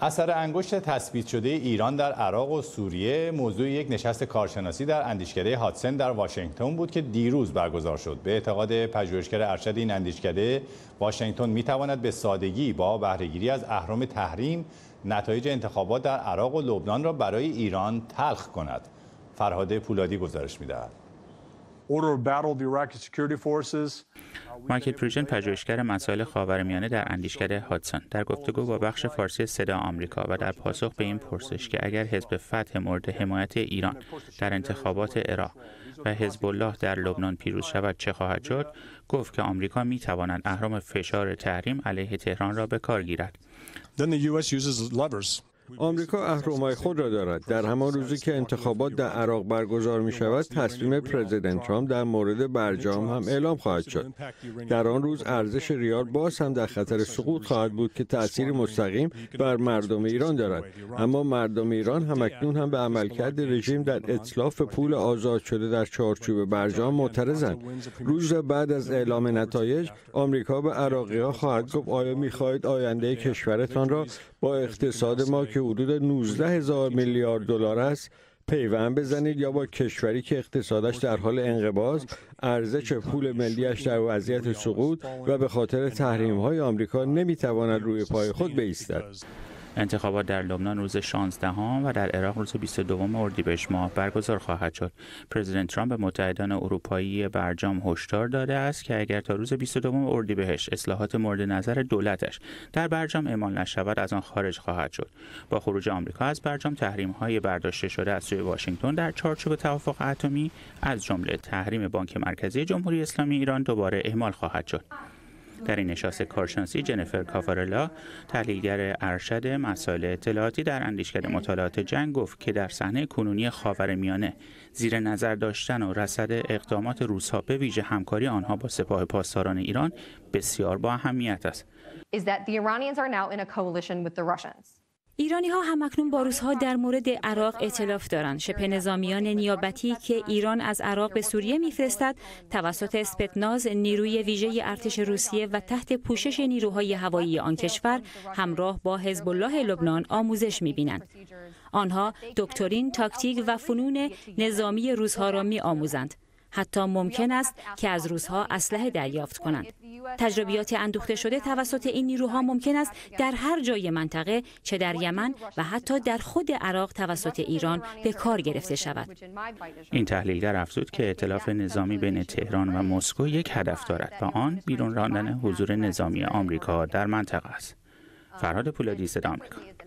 اثر انگشت تثبیت شده ایران در عراق و سوریه موضوع یک نشست کارشناسی در اندیشکده هاتسن در واشنگتن بود که دیروز برگزار شد به اعتقاد پژوهشگر ارشد این اندیشکده واشنگتن میتواند به سادگی با بهرهگیری از اهرام تحریم نتایج انتخابات در عراق و لبنان را برای ایران تلخ کند فرهاد پولادی گزارش میدهد مایکل پروژن پژوهشگر مسائل خاورمیانه در اندیشکده هادسون در گفتگو با بخش فارسی صدا آمریکا و در پاسخ به این پرسش که اگر حزب فتح مورد حمایت ایران در انتخابات اراق و حزب الله در لبنان پیروز شود چه خواهد شد گفت که آمریکا می تواند اهرام فشار تحریم علیه تهران را به کار گیرد آمریکا اهرم‌های خود را دارد در همان روزی که انتخابات در عراق برگزار می شود تصمیم پرزیدنت ترامپ در مورد برجام هم اعلام خواهد شد در آن روز ارزش ریال باز هم در خطر سقوط خواهد بود که تاثیر مستقیم بر مردم ایران دارد اما مردم ایران اکنون هم به عملکرد رژیم در اطلاف پول آزاد شده در چارچوب برجام معترضند روز بعد از اعلام نتایج آمریکا به ها خواهد گفت آیا میخواهید آینده کشورتان را با اقتصاد ما که حدود 19 هزار میلیارد دلار است پیوند بزنید یا با کشوری که اقتصادش در حال انقباض ارزش پول ملیش در وضعیت سقوط و به خاطر تحریم های آمریکا نمیتواند روی پای خود بایستد انتخابات در لبنان روز 16 و در عراق روز 22 اردیبهشت ماه برگزار خواهد شد. پرزیدنت ترامپ به متحدان اروپایی برجام هشدار داده است که اگر تا روز 22 اردیبهشت اصلاحات مورد نظر دولتش در برجام اعمال نشود از آن خارج خواهد شد. با خروج آمریکا از برجام تحریم های برداشته شده از سوی واشنگتن در چارچوب توافق اتمی از جمله تحریم بانک مرکزی جمهوری اسلامی ایران دوباره اعمال خواهد شد. در این نشست کارشناسی جنیفر کافارلا تحلیلگر ارشد مسائل اطلاعاتی در اندیشکده مطالعات جنگ گفت که در صحنه کنونی خاورمیانه زیر نظر داشتن و رصد اقدامات روسها به ویژه همکاری آنها با سپاه پاسداران ایران بسیار با اهمیت است. ایرانی ها همکنون با روزها در مورد عراق اطلاف دارند. شبه نظامیان نیابتی که ایران از عراق به سوریه میفرستد توسط اسپتناز نیروی ویژه ارتش روسیه و تحت پوشش نیروهای هوایی آن کشور همراه با حزب الله لبنان آموزش میبینند. آنها دکترین، تاکتیک و فنون نظامی روزها را می آموزند. حتی ممکن است که از روزها اسلحه دریافت کنند. تجربیات اندوخته شده توسط این نیروها ممکن است در هر جای منطقه چه در یمن و حتی در خود عراق توسط ایران به کار گرفته شود. این تحلیلگر افزود که اطلاف نظامی بین تهران و مسکو یک هدف دارد و آن بیرون راندن حضور نظامی آمریکا در منطقه است. فرهاد پولادی صدا آمریکا